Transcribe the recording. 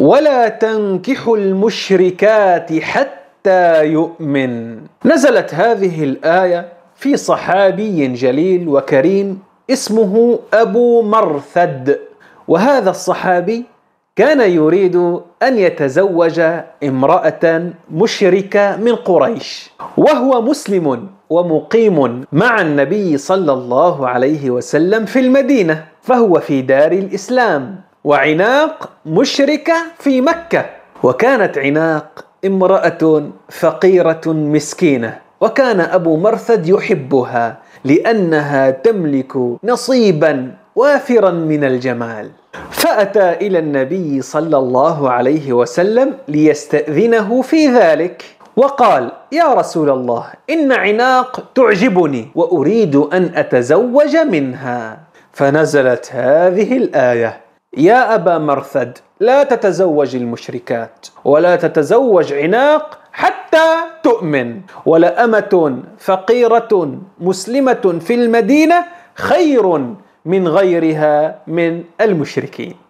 ولا تنكحوا المشركات حتى يؤمن نزلت هذه الآية في صحابي جليل وكريم اسمه أبو مرثد وهذا الصحابي كان يريد أن يتزوج امرأة مشركة من قريش وهو مسلم ومقيم مع النبي صلى الله عليه وسلم في المدينة فهو في دار الإسلام وعناق مشركة في مكة وكانت عناق امرأة فقيرة مسكينة وكان أبو مرثد يحبها لأنها تملك نصيبا وافرا من الجمال فأتى إلى النبي صلى الله عليه وسلم ليستأذنه في ذلك وقال يا رسول الله إن عناق تعجبني وأريد أن أتزوج منها فنزلت هذه الآية يا أبا مرثد لا تتزوج المشركات ولا تتزوج عناق حتى تؤمن ولأمة فقيرة مسلمة في المدينة خير من غيرها من المشركين